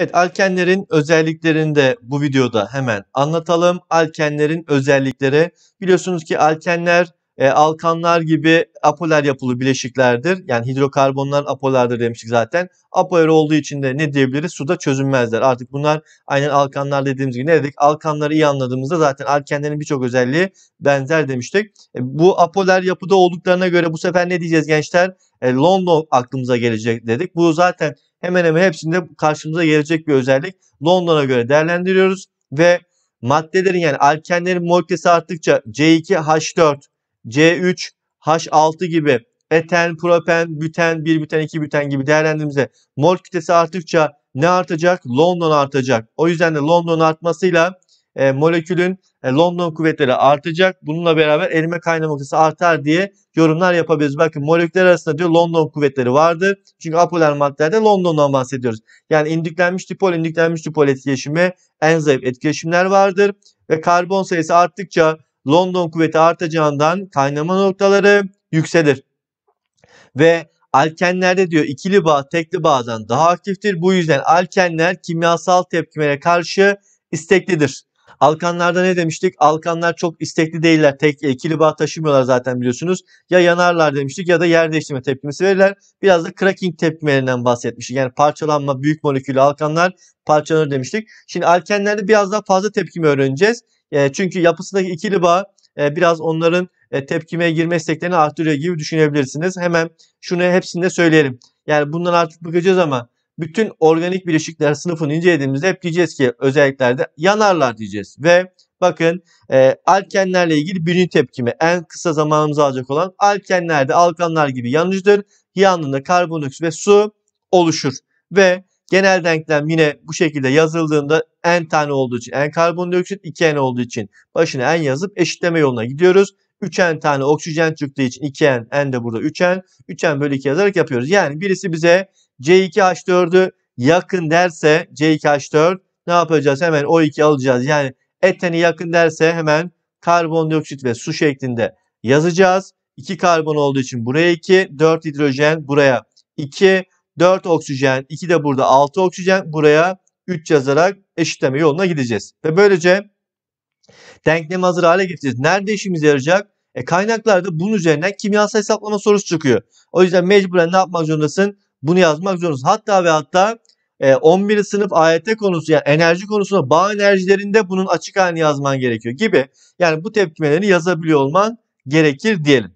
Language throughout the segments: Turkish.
Evet alkenlerin özelliklerini de bu videoda hemen anlatalım. Alkenlerin özellikleri biliyorsunuz ki alkenler e, alkanlar gibi apolar yapılı bileşiklerdir. Yani hidrokarbonlar apolardır demiştik zaten. apolar olduğu için de ne diyebiliriz? Suda çözünmezler. Artık bunlar aynen alkanlar dediğimiz gibi ne dedik? Alkanları iyi anladığımızda zaten alkenlerin birçok özelliği benzer demiştik. E, bu apolar yapıda olduklarına göre bu sefer ne diyeceğiz gençler? E, London aklımıza gelecek dedik. Bu zaten hemen hemen hepsinde karşımıza gelecek bir özellik. London'a göre değerlendiriyoruz ve maddelerin yani alkenlerin mol kütlesi arttıkça C2H4, C3H6 gibi eten, propen, büten, 1 büten, 2 büten gibi değerlendirdiğimizde mol kütlesi arttıkça ne artacak? London artacak. O yüzden de London artmasıyla e, molekülün e, London kuvvetleri artacak. Bununla beraber erime kaynama noktası artar diye yorumlar yapabiliriz. Bakın moleküller arasında diyor London kuvvetleri vardır. Çünkü apolar maddelerde London'dan bahsediyoruz. Yani indüklenmiş dipol, indüklenmiş dipol etkileşimi en zayıf etkileşimler vardır. Ve karbon sayısı arttıkça London kuvveti artacağından kaynama noktaları yükselir. Ve alkenlerde diyor ikili bağ tekli bağdan daha aktiftir. Bu yüzden alkenler kimyasal tepkimeye karşı isteklidir. Alkanlarda ne demiştik? Alkanlar çok istekli değiller. Tek ikili e, bağ taşımıyorlar zaten biliyorsunuz. Ya yanarlar demiştik ya da yer değiştirme tepkimesi verirler. Biraz da cracking tepkimelerinden bahsetmiştik. Yani parçalanma büyük molekülü alkanlar parçalanır demiştik. Şimdi alkenlerde biraz daha fazla tepkime öğreneceğiz. E, çünkü yapısındaki ikili bağ e, biraz onların e, tepkimeye girme isteklerini artırıyor gibi düşünebilirsiniz. Hemen şunu hepsinde söyleyelim. Yani bundan artık bakacağız ama bütün organik bileşikler sınıfını incelediğimizde hep diyeceğiz ki özelliklerde yanarlar diyeceğiz. Ve bakın e, alkenlerle ilgili birinci tepkimi en kısa zamanımızı alacak olan alkenlerde alkanlar gibi yanıcıdır. Yanında karbondioksit ve su oluşur. Ve genel denklem yine bu şekilde yazıldığında en tane olduğu için en karbondioksit 2 en olduğu için başına en yazıp eşitleme yoluna gidiyoruz. 3 en tane oksijen çıktığı için 2 en en de burada 3 en 3 en bölü 2 yazarak yapıyoruz. Yani birisi bize C2H4'ü yakın derse C2H4 ne yapacağız? Hemen O2 alacağız. Yani eteni yakın derse hemen karbondioksit ve su şeklinde yazacağız. 2 karbon olduğu için buraya 2, 4 hidrojen buraya 2, 4 oksijen, 2 de burada 6 oksijen buraya 3 yazarak eşitleme yoluna gideceğiz. Ve böylece denklemi hazır hale getireceğiz. Nerede işimize yarayacak? E kaynaklarda bunun üzerinden kimyasal hesaplama sorusu çıkıyor. O yüzden mecburen ne yapmak zorundasın? Bunu yazmak zorundasınız. Hatta ve hatta 11. E, sınıf AYT konusu yani enerji konusunda bağ enerjilerinde bunun açık halini yazman gerekiyor gibi. Yani bu tepkimeleri yazabiliyor olman gerekir diyelim.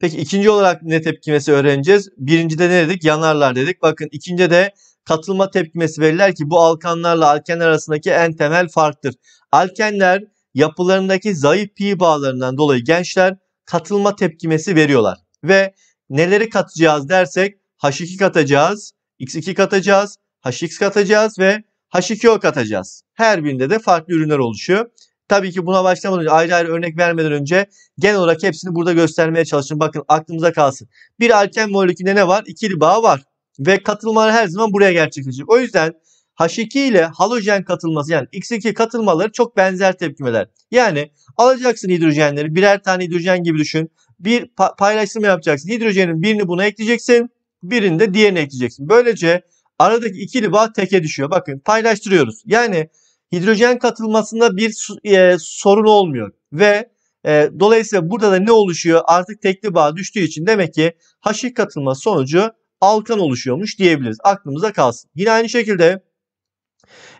Peki ikinci olarak ne tepkimesi öğreneceğiz? Birincide ne dedik? Yanarlar dedik. Bakın ikinci de katılma tepkimesi verirler ki bu alkanlarla alkenler arasındaki en temel farktır. Alkenler yapılarındaki zayıf pi bağlarından dolayı gençler katılma tepkimesi veriyorlar. Ve neleri katacağız dersek H2 katacağız. X2 katacağız. HX katacağız ve H2O katacağız. Her birinde de farklı ürünler oluşuyor. Tabii ki buna başlamadan önce ayrı ayrı örnek vermeden önce genel olarak hepsini burada göstermeye çalışın. Bakın aklımıza kalsın. Bir alken molekülünde ne var? İkili bağ var. Ve katılmalar her zaman buraya gerçekleşecek. O yüzden H2 ile halojen katılması yani X2 katılmaları çok benzer tepkimeler. Yani alacaksın hidrojenleri birer tane hidrojen gibi düşün. Bir pa paylaştırma yapacaksın. Hidrojenin birini buna ekleyeceksin birinde diğerini ekleyeceksin. Böylece aradaki ikili bağ teke düşüyor. Bakın paylaştırıyoruz. Yani hidrojen katılmasında bir e, sorun olmuyor ve e, dolayısıyla burada da ne oluşuyor? Artık tekli bağ düştüğü için demek ki haşik katılma sonucu alkan oluşuyormuş diyebiliriz. Aklımıza kalsın. Yine aynı şekilde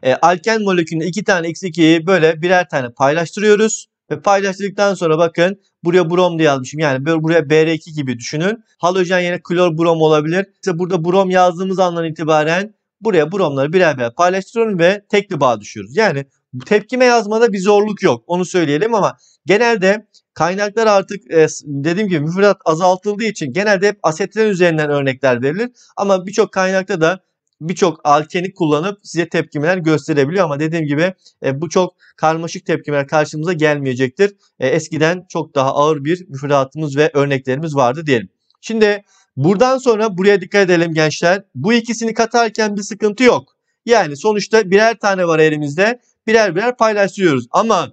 e, alken molekülünde iki tane x2'yi böyle birer tane paylaştırıyoruz. Ve paylaştıktan sonra bakın buraya brom diye yazmışım. Yani buraya BR2 gibi düşünün. Halojen yerine klor brom olabilir. İşte burada brom yazdığımız andan itibaren buraya bromları birer birer paylaştırıyorum ve tekli bağ düşüyoruz. Yani tepkime yazmada bir zorluk yok. Onu söyleyelim ama genelde kaynaklar artık e, dediğim gibi müfredat azaltıldığı için genelde hep asetler üzerinden örnekler verilir. Ama birçok kaynakta da birçok alkeni kullanıp size tepkimeler gösterebiliyor ama dediğim gibi e, bu çok karmaşık tepkimeler karşımıza gelmeyecektir. E, eskiden çok daha ağır bir müfredatımız ve örneklerimiz vardı diyelim. Şimdi buradan sonra buraya dikkat edelim gençler. Bu ikisini katarken bir sıkıntı yok. Yani sonuçta birer tane var elimizde. Birer birer paylaşıyoruz. Ama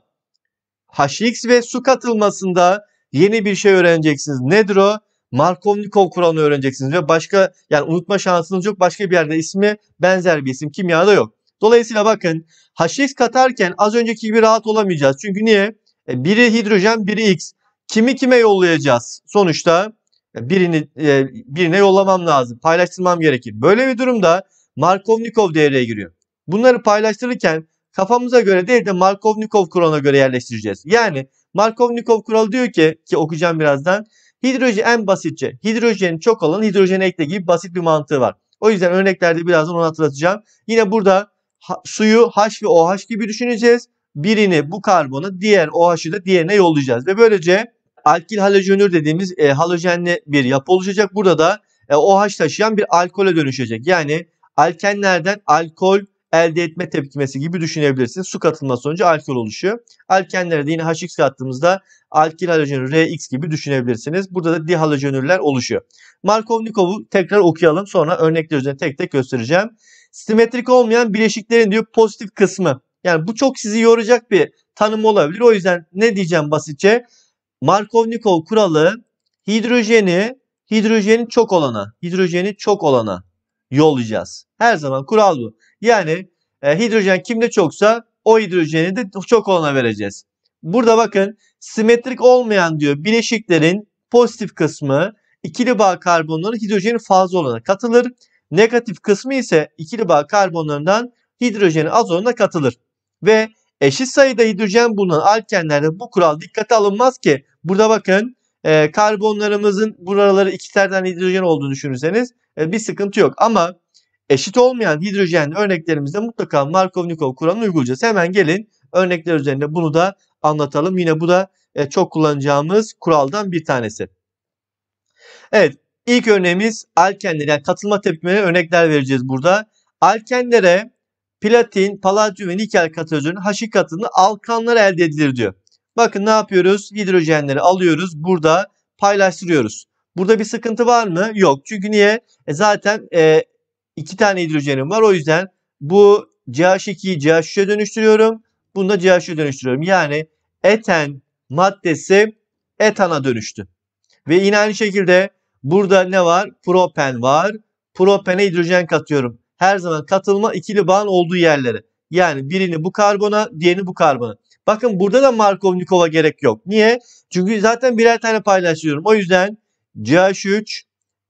HX ve su katılmasında yeni bir şey öğreneceksiniz. Nedir o? Markovnikov kuralını öğreneceksiniz ve başka yani unutma şansınız yok. Başka bir yerde ismi benzer bir isim kimyada yok. Dolayısıyla bakın HX katarken az önceki gibi rahat olamayacağız. Çünkü niye? E, biri hidrojen, biri X. Kimi kime yollayacağız? Sonuçta e, birini e, birine yollamam lazım. Paylaştırmam gerekir. Böyle bir durumda Markovnikov devreye giriyor. Bunları paylaştırırken kafamıza göre değil de Markovnikov kuralına göre yerleştireceğiz. Yani Markovnikov kuralı diyor ki ki okuyacağım birazdan. Hidrojen en basitçe. Hidrojenin çok alanı hidrojen ekle gibi basit bir mantığı var. O yüzden örneklerde birazdan onu hatırlatacağım. Yine burada suyu H ve OH gibi düşüneceğiz. Birini bu karbonu diğer OH'ı da diğerine yollayacağız. Ve böylece alkil halojenür dediğimiz e, halojenli bir yapı oluşacak. Burada da e, OH taşıyan bir alkole dönüşecek. Yani alkenlerden alkol elde etme tepkimesi gibi düşünebilirsiniz. Su katılma sonucu alkol oluşuyor. Alkenlere de yine HX kattığımızda alkil halojen RX gibi düşünebilirsiniz. Burada da dihalojenürler oluşuyor. Markovnikov'u tekrar okuyalım. Sonra örnekler üzerine tek tek göstereceğim. Simetrik olmayan bileşiklerin diyor pozitif kısmı. Yani bu çok sizi yoracak bir tanım olabilir. O yüzden ne diyeceğim basitçe? Markovnikov kuralı hidrojeni hidrojenin çok olana, hidrojeni çok olana yollayacağız. Her zaman kural bu. Yani e, hidrojen kimde çoksa o hidrojeni de çok olana vereceğiz. Burada bakın simetrik olmayan diyor bileşiklerin pozitif kısmı ikili bağ karbonların hidrojenin fazla olana katılır. Negatif kısmı ise ikili bağ karbonlarından hidrojenin az olana katılır. Ve eşit sayıda hidrojen bulunan alkenlerde bu kural dikkate alınmaz ki. Burada bakın e, karbonlarımızın buraları iki tane hidrojen olduğunu düşünürseniz e, bir sıkıntı yok. Ama eşit olmayan hidrojen örneklerimizde mutlaka Markovnikov kuralını uygulayacağız. Hemen gelin örnekler üzerinde bunu da anlatalım. Yine bu da e, çok kullanacağımız kuraldan bir tanesi. Evet ilk örneğimiz alkenler yani katılma tepkimelerine örnekler vereceğiz burada. Alkenlere platin, paladyum ve nikel katalizörünün haşik katılımı alkanlar elde edilir diyor. Bakın ne yapıyoruz? Hidrojenleri alıyoruz. Burada paylaştırıyoruz. Burada bir sıkıntı var mı? Yok. Çünkü niye? E zaten e, iki tane hidrojenim var. O yüzden bu CH2'yi CH3'e dönüştürüyorum. Bunu da CH3'e dönüştürüyorum. Yani eten maddesi etana dönüştü. Ve yine aynı şekilde burada ne var? Propen var. Propene hidrojen katıyorum. Her zaman katılma ikili bağın olduğu yerlere. Yani birini bu karbona, diğerini bu karbona. Bakın burada da Markovnikov'a gerek yok. Niye? Çünkü zaten birer tane paylaşıyorum. O yüzden CH3,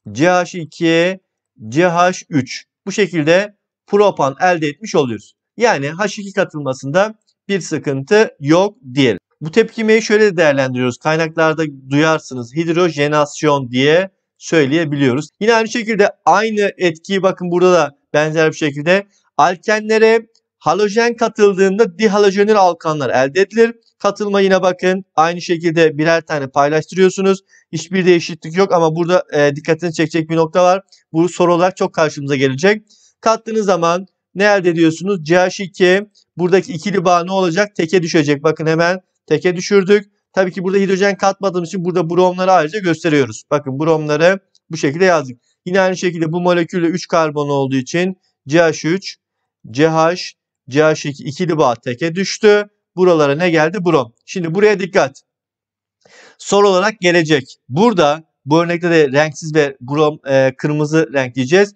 CH2, CH3 bu şekilde propan elde etmiş oluyoruz. Yani H2 katılmasında bir sıkıntı yok diyelim. Bu tepkimeyi şöyle değerlendiriyoruz. Kaynaklarda duyarsınız hidrojenasyon diye söyleyebiliyoruz. Yine aynı şekilde aynı etkiyi bakın burada da benzer bir şekilde alkenlere Halojen katıldığında dihalojenür alkanlar elde edilir. Katılma yine bakın aynı şekilde birer tane paylaştırıyorsunuz. Hiçbir değişiklik yok ama burada e, dikkatini çekecek bir nokta var. Bu soru olarak çok karşımıza gelecek. Kattığınız zaman ne elde ediyorsunuz? CH2 buradaki ikili bağ ne olacak? Teke düşecek. Bakın hemen teke düşürdük. Tabii ki burada hidrojen katmadığım için burada bromları ayrıca gösteriyoruz. Bakın bromları bu şekilde yazdık. Yine aynı şekilde bu molekülle 3 karbon olduğu için CH3, CH, CH2 ikili bağ teke düştü. Buralara ne geldi? Brom. Şimdi buraya dikkat. Sol olarak gelecek. Burada bu örnekte de renksiz ve brom e, kırmızı diyeceğiz.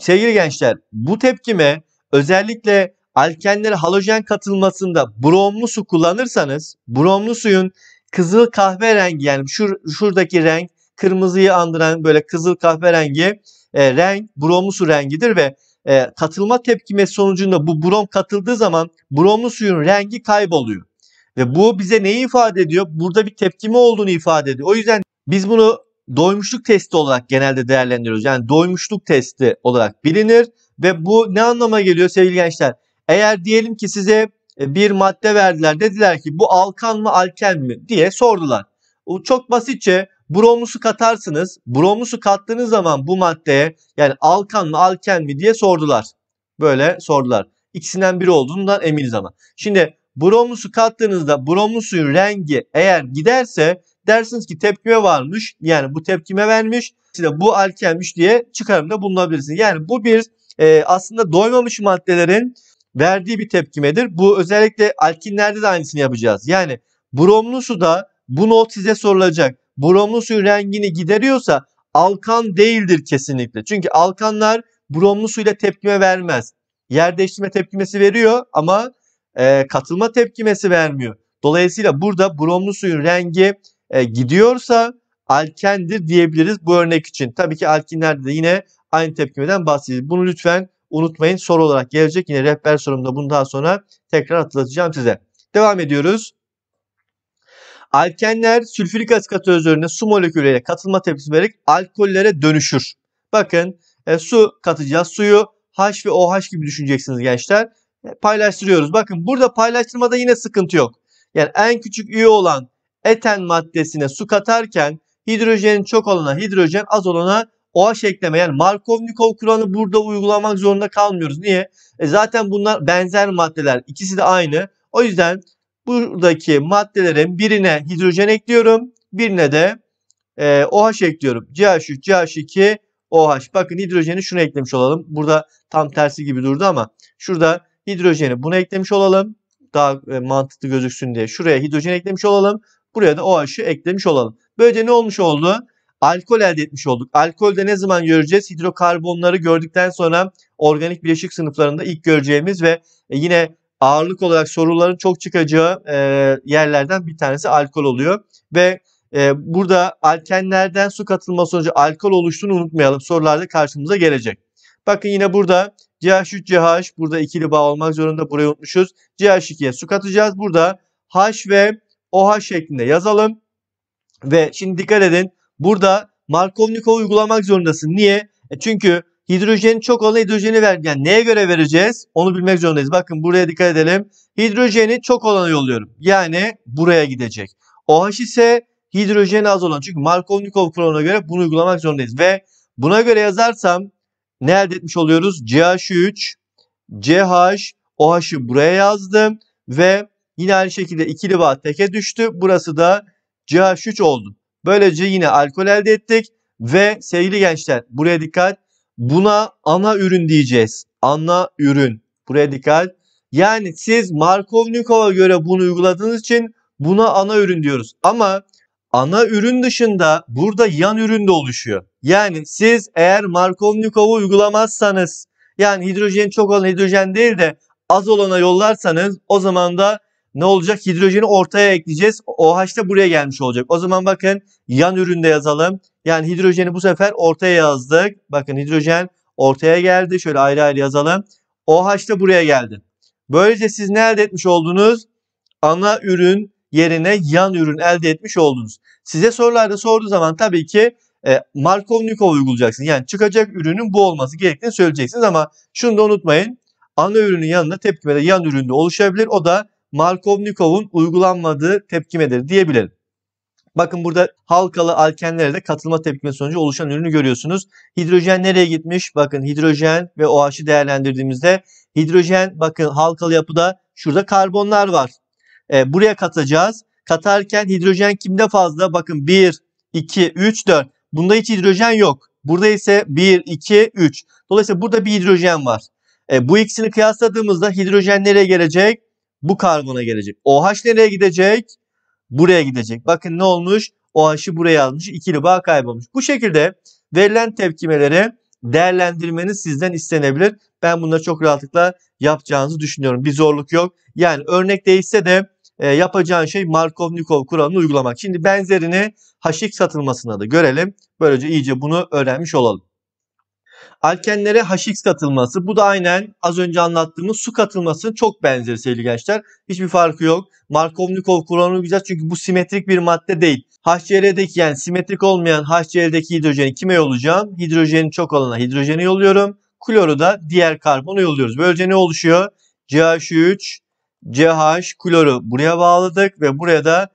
Sevgili gençler bu tepkime özellikle alkenlere halojen katılmasında bromlu su kullanırsanız bromlu suyun kızıl kahverengi yani şur, şuradaki renk kırmızıyı andıran böyle kızıl kahverengi e, renk bromlu su rengidir ve e, katılma tepkime sonucunda bu brom katıldığı zaman bromlu suyun rengi kayboluyor. Ve bu bize neyi ifade ediyor? Burada bir tepkime olduğunu ifade ediyor. O yüzden biz bunu doymuşluk testi olarak genelde değerlendiriyoruz. Yani doymuşluk testi olarak bilinir ve bu ne anlama geliyor sevgili gençler? Eğer diyelim ki size e, bir madde verdiler dediler ki bu alkan mı alken mi diye sordular. Çok basitçe Bromusu katarsınız. Bromusu kattığınız zaman bu maddeye yani alkan mı alken mi diye sordular. Böyle sordular. İkisinden biri olduğundan eminiz ama. Şimdi bromusu kattığınızda bromun rengi eğer giderse dersiniz ki tepkime varmış. Yani bu tepkime vermiş. size bu alkenmiş diye çıkarımda bulunabilirsiniz. Yani bu bir e, aslında doymamış maddelerin verdiği bir tepkimedir. Bu özellikle alkinlerde de aynısını yapacağız. Yani bromlu suda bu not size sorulacak bromlu suyun rengini gideriyorsa alkan değildir kesinlikle. Çünkü alkanlar bromlu suyla tepkime vermez. Yer değiştirme tepkimesi veriyor ama e, katılma tepkimesi vermiyor. Dolayısıyla burada bromlu suyun rengi e, gidiyorsa alkendir diyebiliriz bu örnek için. Tabii ki alkinlerde de yine aynı tepkimeden bahsedeceğiz. Bunu lütfen unutmayın soru olarak gelecek. Yine rehber sorumda bunu daha sonra tekrar hatırlatacağım size. Devam ediyoruz. Alkenler sülfürik asit katalizörüne su molekülüyle katılma tepkisi vererek alkollere dönüşür. Bakın e, su katacağız. Suyu H ve OH gibi düşüneceksiniz gençler. E, paylaştırıyoruz. Bakın burada paylaştırmada yine sıkıntı yok. Yani en küçük üye olan eten maddesine su katarken hidrojenin çok olana hidrojen az olana OH ekleme. Yani Markovnikov kuralını burada uygulamak zorunda kalmıyoruz. Niye? E zaten bunlar benzer maddeler. İkisi de aynı. O yüzden buradaki maddelerin birine hidrojen ekliyorum. Birine de e, OH ekliyorum. CH3, CH2, OH. Bakın hidrojeni şuna eklemiş olalım. Burada tam tersi gibi durdu ama şurada hidrojeni buna eklemiş olalım. Daha e, mantıklı gözüksün diye. Şuraya hidrojen eklemiş olalım. Buraya da OH'ı eklemiş olalım. Böylece ne olmuş oldu? Alkol elde etmiş olduk. Alkolde ne zaman göreceğiz? Hidrokarbonları gördükten sonra organik bileşik sınıflarında ilk göreceğimiz ve e, yine ağırlık olarak soruların çok çıkacağı e, yerlerden bir tanesi alkol oluyor. Ve e, burada alkenlerden su katılması sonucu alkol oluştuğunu unutmayalım. Sorularda karşımıza gelecek. Bakın yine burada CH3 CH burada ikili bağ olmak zorunda burayı unutmuşuz. CH2'ye su katacağız. Burada H ve OH şeklinde yazalım. Ve şimdi dikkat edin. Burada Markovnikov uygulamak zorundasın. Niye? E çünkü Hidrojeni çok olan hidrojeni ver. Yani neye göre vereceğiz? Onu bilmek zorundayız. Bakın buraya dikkat edelim. Hidrojeni çok olanı yolluyorum. Yani buraya gidecek. OH ise hidrojeni az olan. Çünkü Markovnikov kuralına göre bunu uygulamak zorundayız. Ve buna göre yazarsam ne elde etmiş oluyoruz? CH3, CH, OH'ı buraya yazdım. Ve yine aynı şekilde ikili bağ teke düştü. Burası da CH3 oldu. Böylece yine alkol elde ettik. Ve sevgili gençler buraya dikkat. Buna ana ürün diyeceğiz. Ana ürün. bu radikal Yani siz Markovnikov'a göre bunu uyguladığınız için buna ana ürün diyoruz. Ama ana ürün dışında burada yan ürün de oluşuyor. Yani siz eğer Markovnikov'u uygulamazsanız yani hidrojen çok olan hidrojen değil de az olana yollarsanız o zaman da ne olacak? Hidrojeni ortaya ekleyeceğiz. OH da buraya gelmiş olacak. O zaman bakın yan üründe yazalım. Yani hidrojeni bu sefer ortaya yazdık. Bakın hidrojen ortaya geldi. Şöyle ayrı ayrı yazalım. OH da buraya geldi. Böylece siz ne elde etmiş oldunuz? Ana ürün yerine yan ürün elde etmiş oldunuz. Size sorularda sorduğu zaman tabii ki e, Markovnikov uygulayacaksınız. Yani çıkacak ürünün bu olması gerektiğini söyleyeceksiniz ama şunu da unutmayın. Ana ürünün yanında tepkime de yan üründe oluşabilir. O da Markovnikov'un uygulanmadığı tepkimedir diyebilirim. Bakın burada halkalı alkenlere de katılma tepkime sonucu oluşan ürünü görüyorsunuz. Hidrojen nereye gitmiş? Bakın hidrojen ve OH'ı değerlendirdiğimizde hidrojen bakın halkalı yapıda şurada karbonlar var. E, buraya katacağız. Katarken hidrojen kimde fazla? Bakın 1, 2, 3, 4. Bunda hiç hidrojen yok. Burada ise 1, 2, 3. Dolayısıyla burada bir hidrojen var. E, bu ikisini kıyasladığımızda hidrojen nereye gelecek? Bu karbona gelecek. OH nereye gidecek? Buraya gidecek. Bakın ne olmuş? OH'ı buraya almış. İkili bağ kaybolmuş. Bu şekilde verilen tepkimeleri değerlendirmeniz sizden istenebilir. Ben bunları çok rahatlıkla yapacağınızı düşünüyorum. Bir zorluk yok. Yani örnek değilse de e, yapacağın şey Markovnikov kuralını uygulamak. Şimdi benzerini haşik satılmasına da görelim. Böylece iyice bunu öğrenmiş olalım. Alkenlere HX katılması. Bu da aynen az önce anlattığımız su katılmasının çok benzeri sevgili gençler. Hiçbir farkı yok. Markovnikov kuralını güzel çünkü bu simetrik bir madde değil. HCl'deki yani simetrik olmayan HCl'deki hidrojeni kime yollayacağım? Hidrojeni çok olana hidrojeni yolluyorum. Kloru da diğer karbonu yolluyoruz. Böylece ne oluşuyor? CH3, CH, kloru buraya bağladık ve buraya da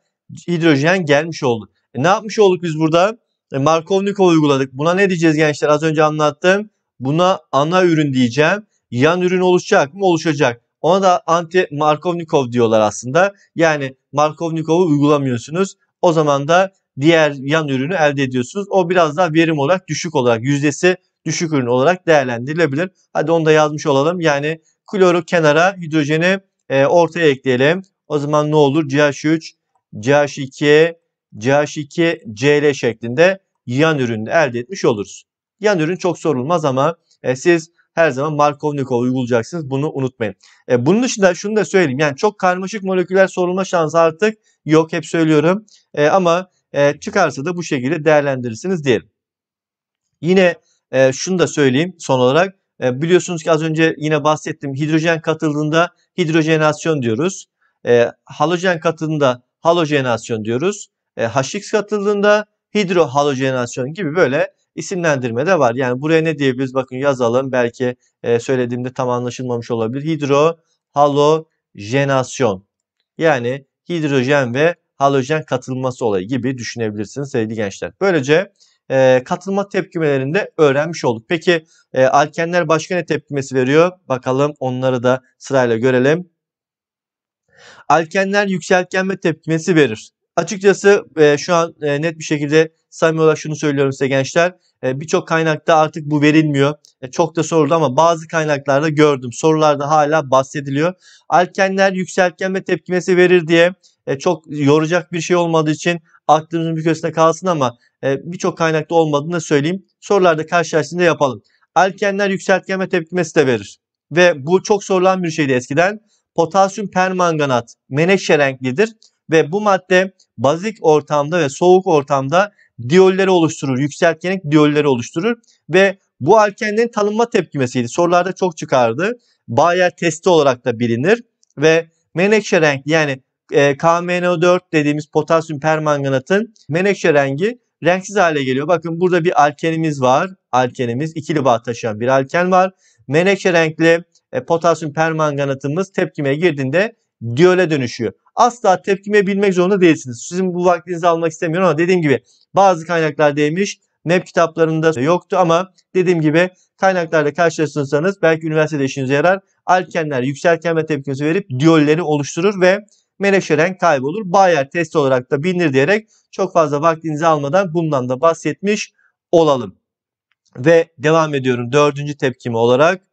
hidrojen gelmiş oldu. E ne yapmış olduk biz burada? E, Markovnikov uyguladık. Buna ne diyeceğiz gençler? Az önce anlattım. Buna ana ürün diyeceğim. Yan ürün oluşacak mı? Oluşacak. Ona da anti Markovnikov diyorlar aslında. Yani Markovnikov'u uygulamıyorsunuz. O zaman da diğer yan ürünü elde ediyorsunuz. O biraz daha verim olarak düşük olarak yüzdesi düşük ürün olarak değerlendirilebilir. Hadi onu da yazmış olalım. Yani kloru kenara hidrojeni e, ortaya ekleyelim. O zaman ne olur? CH3, CH2, CH2, CL şeklinde yan ürünü elde etmiş oluruz. Yan ürün çok sorulmaz ama e, siz her zaman Markovnikov'u uygulayacaksınız. Bunu unutmayın. E, bunun dışında şunu da söyleyeyim. Yani çok karmaşık moleküler sorulma şansı artık yok hep söylüyorum. E, ama e, çıkarsa da bu şekilde değerlendirirsiniz diyelim. Yine e, şunu da söyleyeyim son olarak. E, biliyorsunuz ki az önce yine bahsettim. Hidrojen katıldığında hidrojenasyon diyoruz. E, halojen katıldığında halojenasyon diyoruz. E, HX katıldığında hidrohalojenasyon gibi böyle isimlendirme de var. Yani buraya ne diyebiliriz? Bakın yazalım. Belki e, söylediğimde tam anlaşılmamış olabilir. Hidro halojenasyon. Yani hidrojen ve halojen katılması olayı gibi düşünebilirsiniz sevgili gençler. Böylece e, katılma tepkimelerini de öğrenmiş olduk. Peki e, alkenler başka ne tepkimesi veriyor? Bakalım onları da sırayla görelim. Alkenler yükselkenme tepkimesi verir. Açıkçası e, şu an e, net bir şekilde samimi olarak şunu söylüyorum size gençler. E, birçok kaynakta artık bu verilmiyor. E, çok da soruldu ama bazı kaynaklarda gördüm. Sorularda hala bahsediliyor. Alkenler yükseltgen ve tepkimesi verir diye e, çok yoracak bir şey olmadığı için aklımızın bir köşesine kalsın ama birçok kaynakta olmadığını da söyleyeyim. Sorularda karşılaştığında yapalım. Alkenler yükseltgen ve tepkimesi de verir. Ve bu çok sorulan bir şeydi eskiden. Potasyum permanganat menekşe renklidir ve bu madde bazik ortamda ve soğuk ortamda diyolleri oluşturur. Yükseltgenlik diyolleri oluşturur ve bu alkenlerin tanınma tepkimesiydi. Sorularda çok çıkardı. Bayer testi olarak da bilinir ve menekşe renkli yani e, KMNO4 dediğimiz potasyum permanganatın menekşe rengi renksiz hale geliyor. Bakın burada bir alkenimiz var. Alkenimiz ikili bağ taşıyan bir alken var. Menekşe renkli e, potasyum permanganatımız tepkimeye girdiğinde diyole dönüşüyor asla tepkime bilmek zorunda değilsiniz. Sizin bu vaktinizi almak istemiyorum ama dediğim gibi bazı kaynaklar değmiş. nep kitaplarında yoktu ama dediğim gibi kaynaklarla karşılaşırsanız belki üniversitede işinize yarar. Alkenler yükselkenme tepkimesi verip diyolleri oluşturur ve menekşe renk kaybolur. Bayer testi olarak da bilinir diyerek çok fazla vaktinizi almadan bundan da bahsetmiş olalım. Ve devam ediyorum dördüncü tepkimi olarak.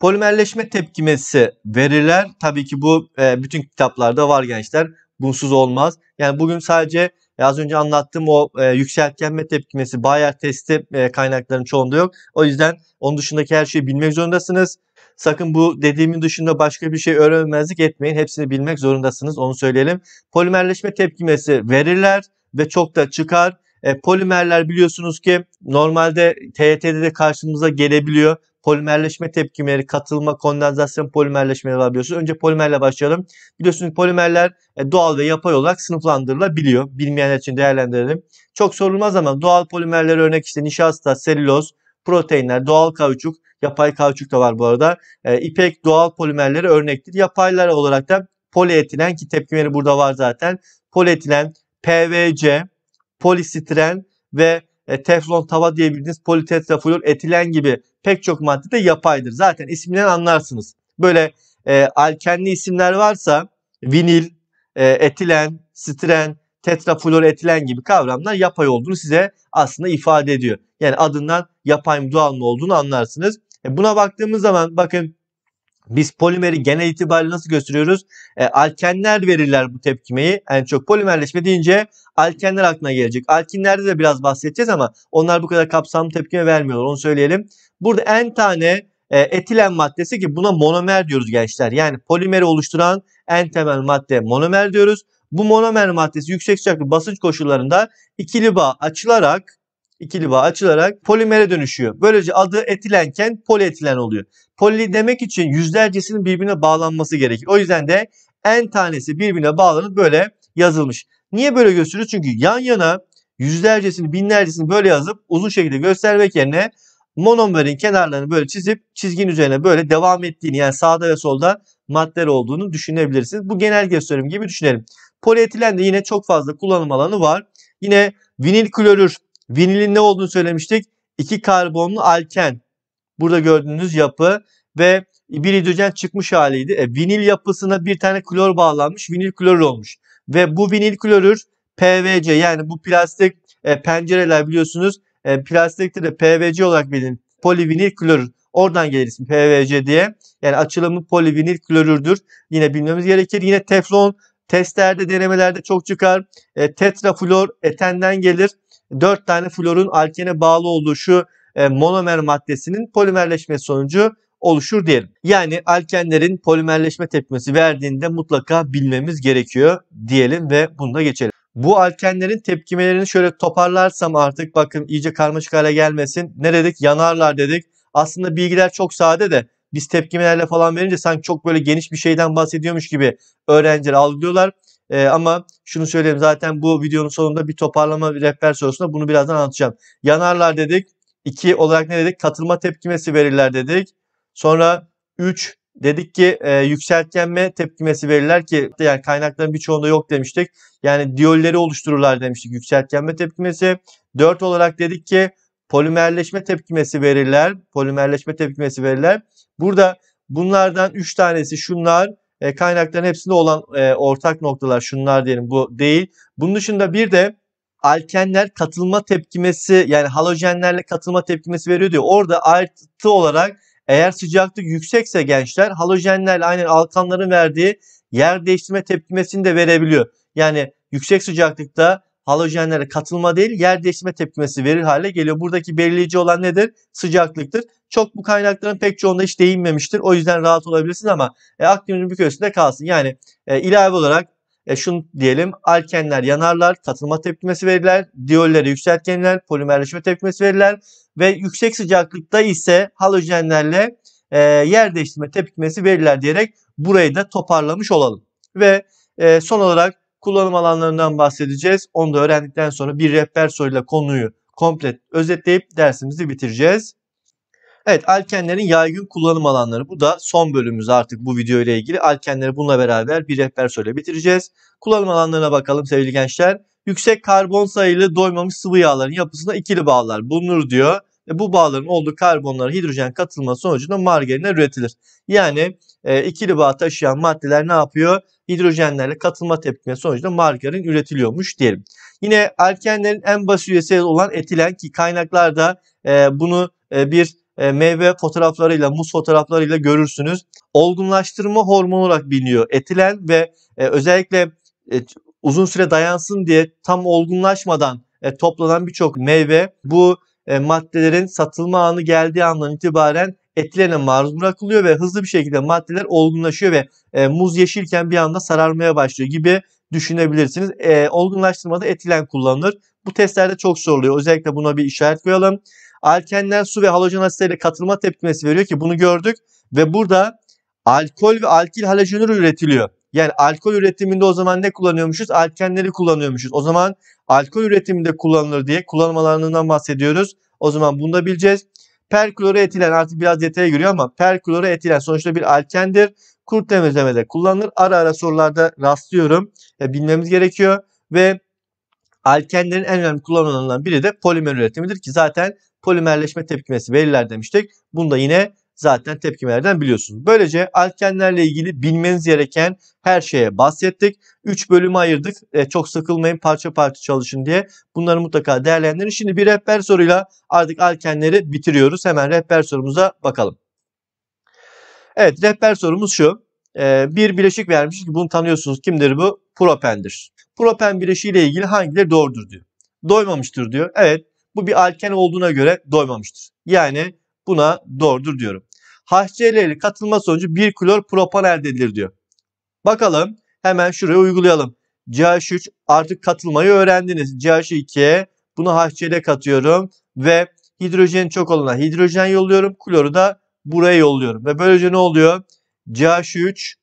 Polimerleşme tepkimesi veriler tabii ki bu e, bütün kitaplarda var gençler. Bunsuz olmaz. Yani bugün sadece e, az önce anlattığım o e, yükseltgenme tepkimesi Bayer testi e, kaynakların çoğunda yok. O yüzden onun dışındaki her şeyi bilmek zorundasınız. Sakın bu dediğimin dışında başka bir şey öğrenmezlik etmeyin. Hepsini bilmek zorundasınız onu söyleyelim. Polimerleşme tepkimesi verirler ve çok da çıkar. E, polimerler biliyorsunuz ki normalde TYT'de de karşımıza gelebiliyor polimerleşme tepkimeleri, katılma, kondensasyon polimerleşmeleri var biliyorsunuz. Önce polimerle başlayalım. Biliyorsunuz polimerler e, doğal ve yapay olarak sınıflandırılabiliyor. Bilmeyenler için değerlendirelim. Çok sorulmaz ama doğal polimerler örnek işte nişasta, selüloz, proteinler, doğal kauçuk, yapay kauçuk da var bu arada. E, ipek doğal polimerleri örnektir. Yapaylar olarak da polietilen ki tepkimeleri burada var zaten. Polietilen, PVC, polistiren ve e, teflon tava diye bildiğiniz politetraflor etilen gibi pek çok madde de yapaydır. Zaten isminden anlarsınız. Böyle e, alkenli isimler varsa vinil, e, etilen, stren, tetraflor etilen gibi kavramlar yapay olduğunu size aslında ifade ediyor. Yani adından yapay mı doğal mı olduğunu anlarsınız. E, buna baktığımız zaman bakın biz polimeri genel itibariyle nasıl gösteriyoruz? E, alkenler verirler bu tepkimeyi. En çok polimerleşme deyince alkenler aklına gelecek. Alkinlerde de biraz bahsedeceğiz ama onlar bu kadar kapsamlı tepkime vermiyorlar. Onu söyleyelim. Burada en tane e, etilen maddesi ki buna monomer diyoruz gençler. Yani polimeri oluşturan en temel madde monomer diyoruz. Bu monomer maddesi yüksek sıcaklık basınç koşullarında ikili bağ açılarak ikili bağ açılarak polimere dönüşüyor. Böylece adı etilenken polietilen oluyor. Poli demek için yüzlercesinin birbirine bağlanması gerekir. O yüzden de en tanesi birbirine bağlanıp böyle yazılmış. Niye böyle gösteriyoruz? Çünkü yan yana yüzlercesini, binlercesini böyle yazıp uzun şekilde göstermek yerine monomerin kenarlarını böyle çizip çizgin üzerine böyle devam ettiğini yani sağda ve solda maddeler olduğunu düşünebilirsiniz. Bu genel gösterim gibi düşünelim. Polietilen de yine çok fazla kullanım alanı var. Yine vinil klorür Vinilin ne olduğunu söylemiştik? İki karbonlu alken. Burada gördüğünüz yapı ve bir hidrojen çıkmış haliydi. E, vinil yapısına bir tane klor bağlanmış. Vinil klorür olmuş. Ve bu vinil klorür PVC yani bu plastik e, pencereler biliyorsunuz e, plastikte de PVC olarak bilin. Polivinil klorür. Oradan gelir ismi PVC diye. Yani açılımı polivinil klorürdür. Yine bilmemiz gerekir. Yine teflon testlerde denemelerde çok çıkar. E, tetraflor etenden gelir. 4 tane florun alkene bağlı olduğu şu e, monomer maddesinin polimerleşme sonucu oluşur diyelim. Yani alkenlerin polimerleşme tepkimesi verdiğinde mutlaka bilmemiz gerekiyor diyelim ve bunu da geçelim. Bu alkenlerin tepkimelerini şöyle toparlarsam artık bakın iyice karmaşık hale gelmesin. Ne dedik? Yanarlar dedik. Aslında bilgiler çok sade de biz tepkimelerle falan verince sanki çok böyle geniş bir şeyden bahsediyormuş gibi öğrenciler algılıyorlar. E, ama şunu söyleyeyim zaten bu videonun sonunda bir toparlama bir rehber sorusunda bunu birazdan anlatacağım. Yanarlar dedik. 2 olarak ne dedik? Katılma tepkimesi verirler dedik. Sonra 3 dedik ki e, yükseltgenme tepkimesi verirler ki yani kaynakların birçoğunda yok demiştik. Yani diyolleri oluştururlar demiştik yükseltgenme tepkimesi. 4 olarak dedik ki polimerleşme tepkimesi verirler. Polimerleşme tepkimesi verirler. Burada bunlardan 3 tanesi şunlar e, kaynakların hepsinde olan e, ortak noktalar şunlar diyelim bu değil. Bunun dışında bir de alkenler katılma tepkimesi yani halojenlerle katılma tepkimesi veriyor diyor. Orada artı olarak eğer sıcaklık yüksekse gençler halojenlerle aynen alkanların verdiği yer değiştirme tepkimesini de verebiliyor. Yani yüksek sıcaklıkta halojenlere katılma değil yer değiştirme tepkimesi verir hale geliyor. Buradaki belirleyici olan nedir? Sıcaklıktır. Çok bu kaynakların pek çoğunda hiç değinmemiştir. O yüzden rahat olabilirsiniz ama e, bir köşesinde kalsın. Yani e, ilave olarak e, şunu diyelim alkenler yanarlar, katılma tepkimesi verirler, diyollere yükseltgenler, polimerleşme tepkimesi verirler ve yüksek sıcaklıkta ise halojenlerle e, yer değiştirme tepkimesi verirler diyerek burayı da toparlamış olalım. Ve e, son olarak kullanım alanlarından bahsedeceğiz. Onu da öğrendikten sonra bir rehber soruyla konuyu komple özetleyip dersimizi bitireceğiz. Evet alkenlerin yaygın kullanım alanları bu da son bölümümüz artık bu video ile ilgili. Alkenleri bununla beraber bir rehber soruyla bitireceğiz. Kullanım alanlarına bakalım sevgili gençler. Yüksek karbon sayılı doymamış sıvı yağların yapısına ikili bağlar bulunur diyor. E bu bağların olduğu karbonlara hidrojen katılma sonucunda margarinler üretilir. Yani e, ikili bağ taşıyan maddeler ne yapıyor? Hidrojenlerle katılma tepkime sonucunda margarin üretiliyormuş diyelim. Yine alkenlerin en basit üyesi olan etilen ki kaynaklarda e, bunu e, bir e, meyve fotoğraflarıyla, muz fotoğraflarıyla görürsünüz. Olgunlaştırma hormonu olarak biliniyor. Etilen ve e, özellikle e, uzun süre dayansın diye tam olgunlaşmadan e, toplanan birçok meyve bu e, maddelerin satılma anı geldiği andan itibaren etkilerine maruz bırakılıyor ve hızlı bir şekilde maddeler olgunlaşıyor ve e, muz yeşilken bir anda sararmaya başlıyor gibi düşünebilirsiniz. E, olgunlaştırmada etilen kullanılır. Bu testlerde çok soruluyor. Özellikle buna bir işaret koyalım. Alkenler su ve halojen asitleriyle katılma tepkimesi veriyor ki bunu gördük ve burada alkol ve alkil halojenür üretiliyor. Yani alkol üretiminde o zaman ne kullanıyormuşuz? Alkenleri kullanıyormuşuz. O zaman alkol üretiminde kullanılır diye kullanmalarından bahsediyoruz. O zaman bunu da bileceğiz. Perkloroetilen artık biraz detaya giriyor ama perkloroetilen sonuçta bir alkendir. Kurt temizlemede kullanılır. Ara ara sorularda rastlıyorum. E, bilmemiz gerekiyor ve alkenlerin en önemli kullanılanlarından biri de polimer üretimidir ki zaten polimerleşme tepkimesi verirler demiştik. Bunda yine zaten tepkimelerden biliyorsunuz. Böylece alkenlerle ilgili bilmeniz gereken her şeye bahsettik. 3 bölümü ayırdık. E, çok sıkılmayın parça parça çalışın diye. Bunları mutlaka değerlendirin. Şimdi bir rehber soruyla artık alkenleri bitiriyoruz. Hemen rehber sorumuza bakalım. Evet rehber sorumuz şu. E, bir bileşik vermiş ki bunu tanıyorsunuz. Kimdir bu? Propendir. Propen bileşiği ile ilgili hangileri doğrudur diyor. Doymamıştır diyor. Evet bu bir alken olduğuna göre doymamıştır. Yani Buna doğrudur diyorum. HCl katılma sonucu bir klor propan elde edilir diyor. Bakalım hemen şuraya uygulayalım. CH3 artık katılmayı öğrendiniz. ch 2ye bunu HCl katıyorum ve hidrojen çok olana hidrojen yolluyorum. Kloru da buraya yolluyorum. Ve böylece ne oluyor? CH3,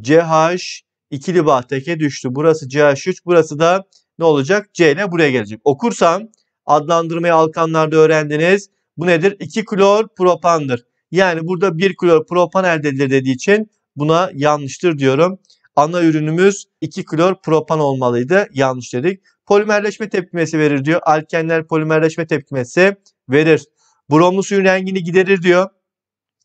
CH ikili bağ teke düştü. Burası CH3, burası da ne olacak? C ile buraya gelecek. Okursam adlandırmayı alkanlarda öğrendiniz. Bu nedir? 2 klor propandır. Yani burada 1 klor propan elde edilir dediği için buna yanlıştır diyorum. Ana ürünümüz 2 klor propan olmalıydı. Yanlış dedik. Polimerleşme tepkimesi verir diyor. Alkenler polimerleşme tepkimesi verir. Bromlu suyun rengini giderir diyor.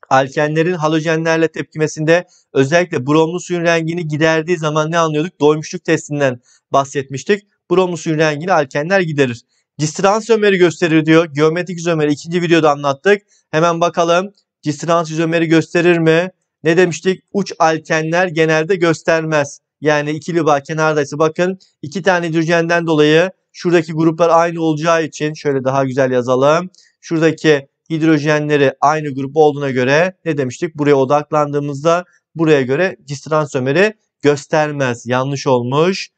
Alkenlerin halojenlerle tepkimesinde özellikle bromlu suyun rengini giderdiği zaman ne anlıyorduk? Doymuşluk testinden bahsetmiştik. Bromlu suyun rengini alkenler giderir. Distans izomeri gösterir diyor. Geometrik izomeri ikinci videoda anlattık. Hemen bakalım distans izomeri gösterir mi? Ne demiştik? Uç alkenler genelde göstermez. Yani ikili bağ kenardaysa bakın iki tane hidrojenden dolayı şuradaki gruplar aynı olacağı için şöyle daha güzel yazalım. Şuradaki hidrojenleri aynı grup olduğuna göre ne demiştik? Buraya odaklandığımızda buraya göre distans ömeri göstermez. Yanlış olmuş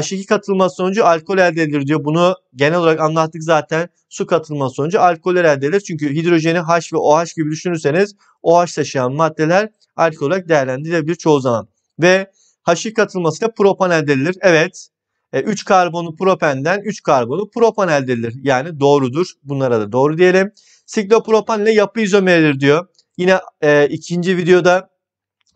h katılması sonucu alkol elde edilir diyor. Bunu genel olarak anlattık zaten. Su katılması sonucu alkol elde edilir. Çünkü hidrojeni H ve OH gibi düşünürseniz OH taşıyan maddeler alkol olarak değerlendirilebilir çoğu zaman. Ve H2 katılmasıyla propan elde edilir. Evet 3 e, karbonu propenden 3 karbonu propan elde edilir. Yani doğrudur. Bunlara da doğru diyelim. Siklopropan ile yapı izomeridir diyor. Yine e, ikinci videoda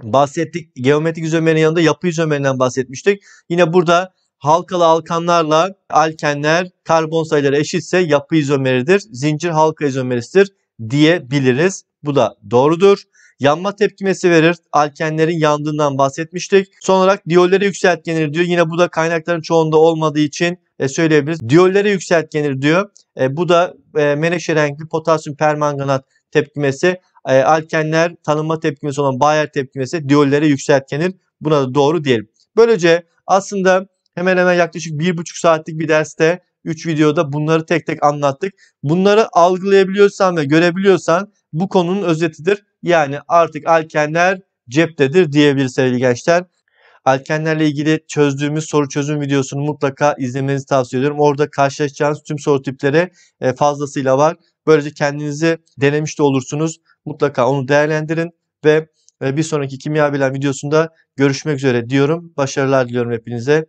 bahsettik. Geometrik izomerin yanında yapı izomerinden bahsetmiştik. Yine burada halkalı alkanlarla alkenler karbon sayıları eşitse yapı izomeridir. Zincir halka izomerisidir diyebiliriz. Bu da doğrudur. Yanma tepkimesi verir. Alkenlerin yandığından bahsetmiştik. Son olarak diyolleri yükseltgenir diyor. Yine bu da kaynakların çoğunda olmadığı için e, söyleyebiliriz. Diyolleri yükseltgenir diyor. E, bu da e, renkli potasyum permanganat tepkimesi. E, alkenler tanınma tepkimesi olan Bayer tepkimesi diyolleri yükseltgenir. Buna da doğru diyelim. Böylece aslında Hemen hemen yaklaşık bir buçuk saatlik bir derste 3 videoda bunları tek tek anlattık. Bunları algılayabiliyorsan ve görebiliyorsan bu konunun özetidir. Yani artık alkenler ceptedir diyebilir sevgili gençler. Alkenlerle ilgili çözdüğümüz soru çözüm videosunu mutlaka izlemenizi tavsiye ediyorum. Orada karşılaşacağınız tüm soru tipleri e, fazlasıyla var. Böylece kendinizi denemiş de olursunuz. Mutlaka onu değerlendirin ve e, bir sonraki kimya bilen videosunda görüşmek üzere diyorum. Başarılar diliyorum hepinize.